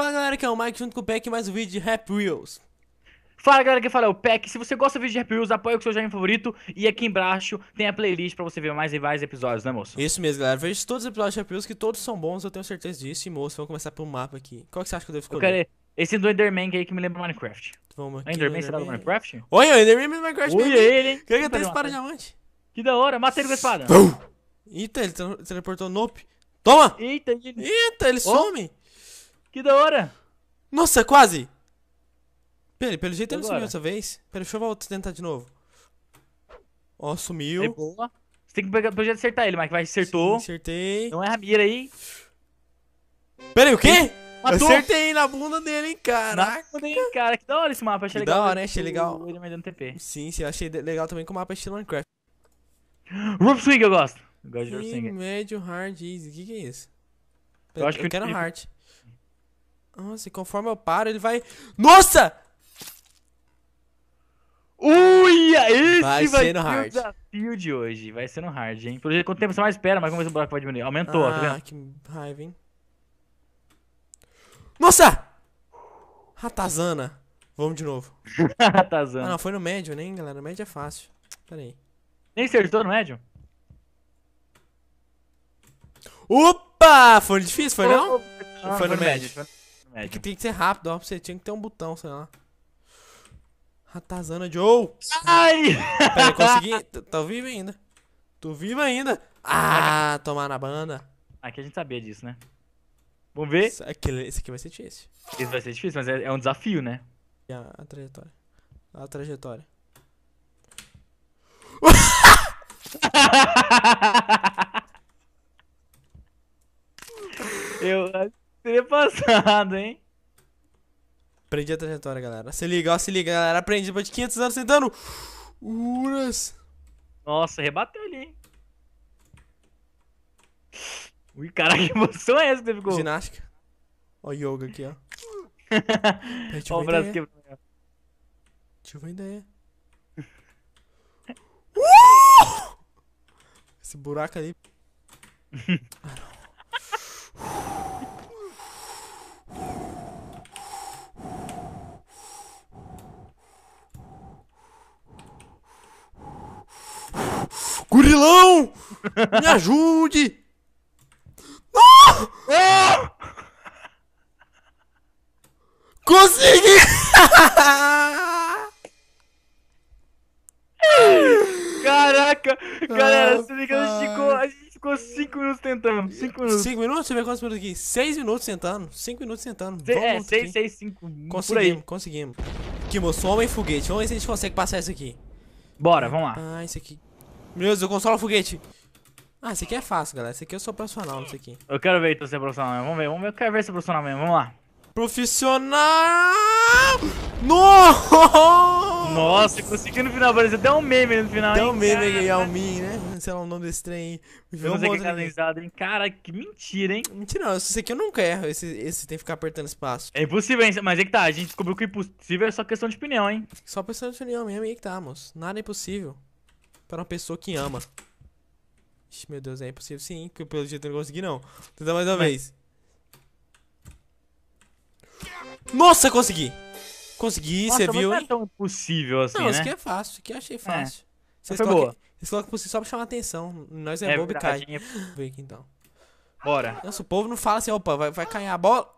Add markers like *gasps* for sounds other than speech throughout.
Fala galera, que é o Mike junto com o Peck mais um vídeo de Rap Wheels. Fala galera, que fala é o Peck. Se você gosta do vídeo de Rap Wheels, apoia o seu joinha favorito e aqui embaixo tem a playlist pra você ver mais e mais episódios, né moço? Isso mesmo galera, veja todos os episódios de Rap Wheels que todos são bons, eu tenho certeza disso. E moço, vamos começar pelo mapa aqui. Qual que você acha que eu devo escolher? Eu quero esse do Enderman que aí que me lembra Minecraft. Vamos é aqui. Enderman, será do Minecraft? Olha, o Enderman é do Minecraft. Olha ele, hein? Quer é que até espada de diamante. Que da hora, mata ele com a espada. Eita, ele teleportou Nope. Toma! Eita, ele... Eita, ele some. Que da hora! Nossa, quase! Pelo pelo jeito ele sumiu dessa vez. Pelo deixa eu tentar de novo. Ó, sumiu. É boa. Você tem que pegar, pelo jeito acertar ele, Mike. Vai, acertou. Sim, acertei. Não erra a mira aí. Peraí o quê? Matou. Acertei na bunda dele, hein, cara. Dele, cara. Que da hora esse mapa. Achei que legal. Da hora, né? Achei legal. Ele é me dando TP. Sim, sim. achei legal também com o mapa é estilo Minecraft. Rope Swing eu gosto. Eu gosto de Swing. Médio, hard, easy. O que, que é isso? Eu, eu acho eu que quero eu... hard. Nossa, e conforme eu paro, ele vai. Nossa! Ui, Esse vai, vai ser no hard. o desafio de hoje. Vai ser no hard, hein? Por exemplo, quanto tempo você mais espera, mas como esse buraco vai diminuir? Aumentou, ah, tá vendo? Ah, que raiva, hein? Nossa! Ratazana. Vamos de novo. *laughs* Ratazana. Ah, não, foi no médio, nem, né, galera? No médio é fácil. Pera aí. Nem acertou no médio? Opa! Foi difícil, foi não? Ah, foi, foi no, no médio. médio. É que tem que ser rápido, ó. Você tinha que ter um botão, sei lá. Ratazana Joe! Ai! Pera, consegui. Tô vivo ainda. Tô vivo ainda. Ah, tomar na banda. Aqui a gente sabia disso, né? Vamos ver. Esse aqui, esse aqui vai ser difícil. Esse vai ser difícil, mas é, é um desafio, né? A, a trajetória. A trajetória. *laughs* passado, hein? Aprendi a trajetória, galera. Se liga, ó, se liga, galera. Aprendi depois de 500 anos sentando. Uras. Nossa, rebateu ali, hein? Ui, caraca, *laughs* que emoção é essa que ficou? Ginástica. Ó, yoga aqui, ó. *laughs* Deixa eu o braço quebrou. Né? Deixa eu ver a ideia. uh! *laughs* Esse buraco ali. ah, não. Me ajude! Não! Ah! Ah! Consegui! Caraca! Galera, se liga, a gente ficou. 5 minutos tentando. 5 minutos. 5 minutos? Você vê quantos minutos aqui. 6 minutos tentando. 5 minutos tentando. Se, é, 6, 6, 5. Conseguimos, conseguimos. Kimo, soma e foguete. Vamos ver se a gente consegue passar isso aqui. Bora, vamos lá. Ah, isso aqui. Meu Deus, eu consolo o foguete. Ah, esse aqui é fácil, galera. Esse aqui eu sou profissional, esse aqui. Eu quero ver você então ser é profissional mesmo. Vamos ver, vamos ver. Eu quero ver se é profissional mesmo. Vamos lá. Profissional! No! Nossa, consegui no final, parece até um meme no final. Até um meme aí, Almin, Ming, né? Sei lá o nome desse trem aí. Eu não sei que canalizado, tá hein? Cara, que mentira, hein? Mentira, não. Esse aqui eu nunca erro. Esse, esse tem que ficar apertando espaço. É impossível, hein? Mas é que tá, a gente descobriu que impossível é só questão de opinião, hein? Só questão de opinião mesmo, aí que tá, moço. Nada é impossível. Pra uma pessoa que ama. Ixi, meu Deus, é impossível sim, porque pelo jeito eu não consegui não. Tenta mais uma Mas... vez. Nossa, consegui! Consegui, você viu? Não é tão impossível assim, não, né? Não, isso aqui é fácil, isso aqui eu achei é. fácil. É. Vocês foi colocam, boa. Vocês que si só pra chamar atenção. Nós é, é bobo e cai. Vem aqui então. Bora. Nossa, o povo não fala assim, opa, vai, vai cair a bola.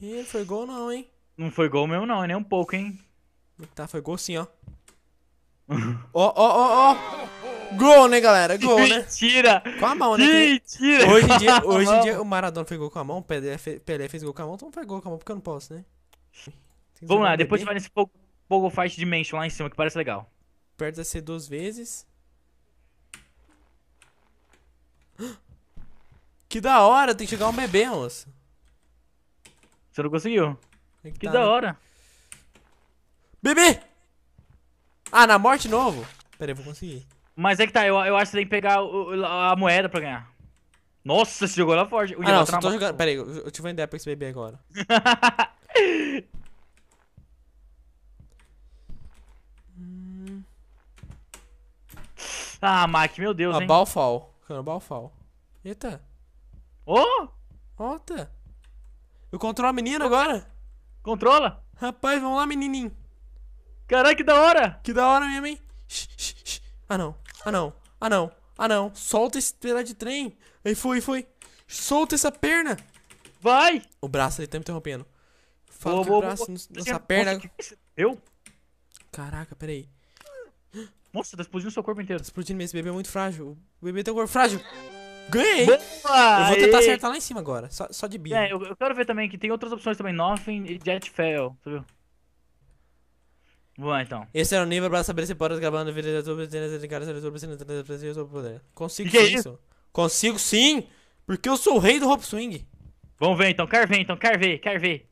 Ih, foi gol não, hein? Não foi gol mesmo não, é nem um pouco, hein? Tá, foi gol sim, ó. *laughs* Ó, ó, ó, ó! Gol, né, galera? Gol, né? Mentira! Com a mão, né? Mentira! Hoje em dia, hoje em dia o Maradona fez gol com a mão, o Pelé, fez, gol com a mão, então não faz gol com a mão porque eu não posso, né? Vamos lá, depois você vai nesse Pogo, Pogo Fight Dimension lá em cima, que parece legal. Aperta C duas vezes. *gasps* Que da hora, tem que chegar um bebê, moço. Você não conseguiu. É que, que tá, da né? hora. Bebê! Ah, na morte novo? Pera aí, vou conseguir. Mas é que tá, eu, eu acho que você tem que pegar o, a moeda pra ganhar. Nossa, você jogou lá forte. O ah, não, só tô jogando. Pera aí, eu, tive uma ideia pra esse bebê agora. *laughs* ah, Mike, meu Deus, ah, hein. cara balfal. Eita. Ô! Oh! Ota! Eu controlo a menina agora? Controla? Rapaz, vamos lá, menininho. Caraca, que da hora! Que da hora mesmo, hein? Ah, não. Ah não, ah não, ah não. Solta esse pedaço de trem. Aí foi, foi. Solta essa perna. Vai! O braço, ele tá me interrompendo. Fala que o braço, essa perna. É eu? Caraca, peraí. Nossa, tá explodindo seu corpo inteiro. Tá explodindo mesmo, esse bebê é muito frágil. O bebê tem um corpo frágil. Ganhei! Boa, eu vou tentar acertar lá em cima agora, só, só de bico. É, eu, eu, quero ver também que tem outras opções também. Nothing e Jet Fail, tá Boa, então. Esse era é o nível pra saber se pode gravar no vídeo do YouTube, de cara, YouTube, YouTube, poder. Consigo que é sim, é isso? Consigo sim! Porque eu sou o rei do Hop Swing. Vamos ver então, quer ver então, quer ver, quer ver.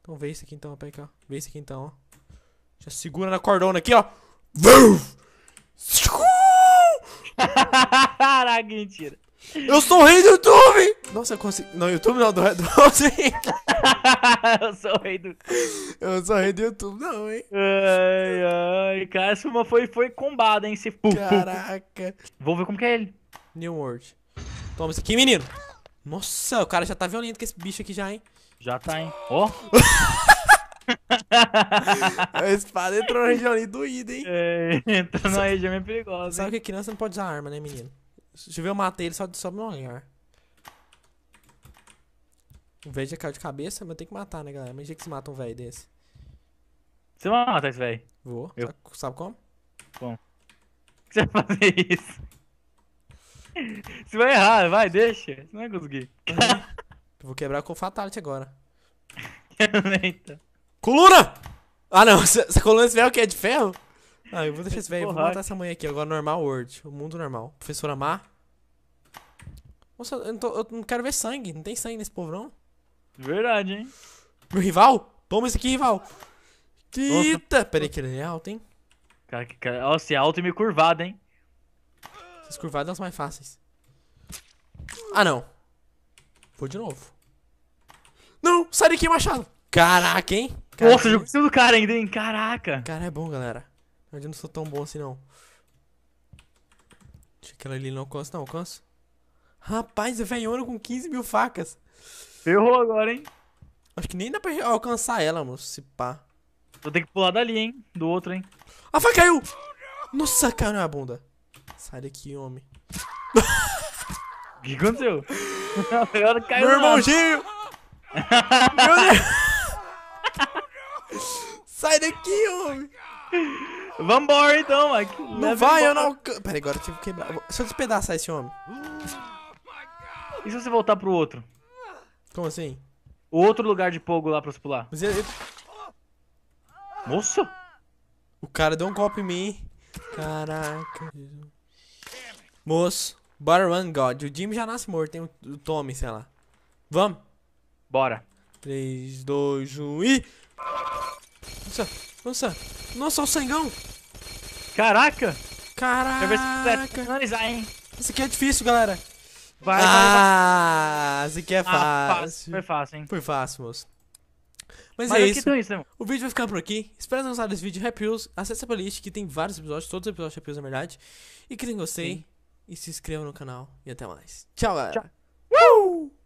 Então vê isso aqui então, pega cá. Vê isso aqui então, ó. Já segura na cordona aqui, ó. Caraca, *laughs* mentira. Eu sou o rei do YouTube! Nossa, eu consigo. Não, YouTube não, do, do *laughs* eu sou o rei do. Eu sou o rei do YouTube, não, hein? Ai, ai, cara, essa uma foi, foi combada, hein? Esse... Caraca. Vou ver como que é ele. New World. Toma isso aqui, menino. Nossa, o cara já tá violento com esse bicho aqui já, hein? Já tá, hein? Ó. Oh. *laughs* a espada entrou na região ali doída, hein? É, entrou na região meio é perigosa. Sabe hein? que criança não pode usar arma, né, menino? Deixa eu ver, eu matei ele só, só meu olhar. O velho já caiu de cabeça, mas tem que matar, né, galera? Mas é que se mata um velho desse. Você vai matar esse velho? Vou. Eu. Sabe, sabe como? Como? Você vai fazer isso? Você vai errar, vai, deixa. Você não vai conseguir. Eu uhum. vou quebrar com o Fatality agora. *laughs* Eita. Coluna! Ah não, *laughs* essa coluna desse velho que É de ferro? Ah, eu vou deixar esse velho, vou matar essa mãe aqui agora, normal world, o mundo normal. Professora Má. Nossa, eu não, tô, eu não, quero ver sangue, não tem sangue nesse povrão? Verdade, hein? Pro rival? Toma esse aqui, rival. Eita! Peraí, que ele é alto, hein? Cara, que cara. se é alto e meio curvado, hein? Essas curvadas são as mais fáceis. Ah, não. Vou de novo. Não! Sai daqui, machado! Caraca, hein? Caraca. Nossa, jogou em cima do cara ainda, hein? Caraca! Cara, é bom, galera. Eu não sou tão bom assim, não. Deixa aquela ali não alcança, não alcança. Rapaz, é venho com 15 mil facas. Ferrou agora, hein? Acho que nem dá pra alcançar ela, mano, se pá. Vou ter que pular dali, hein? Do outro, hein? Ah, faca caiu! Nossa, caiu na bunda. Sai daqui, homem. O que aconteceu? *laughs* Agora caiu Meu irmãozinho! Meu *laughs* Deus! Sai daqui, homem! Vambora então, Mike. Não vai, eu não. Pera, agora eu tive que quebrar. Se eu despedaçar esse homem. E se você voltar pro outro? Como assim? O outro lugar de pogo lá pra você pular. Mas ele... Nossa! O cara deu um golpe em mim. Caraca. Moço, bora run, God. O Jim já nasce morto, tem o Tommy, sei lá. Vamos? Bora. 3, 2, 1 e... Nossa, nossa, nossa, o sangão! Caraca! Caraca! Isso aqui é difícil, galera. Vai, ah, vai, vai fácil, que é ah, fácil. Ah, Foi fácil, hein? Foi fácil, moço. Mas, Mas é isso. É isso O vídeo vai ficando por aqui. Espero que tenham gostado desse vídeo. Happy Wheels, acesse a playlist que tem vários episódios, todos os episódios de Happy Wheels, na verdade. E clique em gostei. Sim. E se inscreva no canal. E até mais. Tchau, galera. Tchau.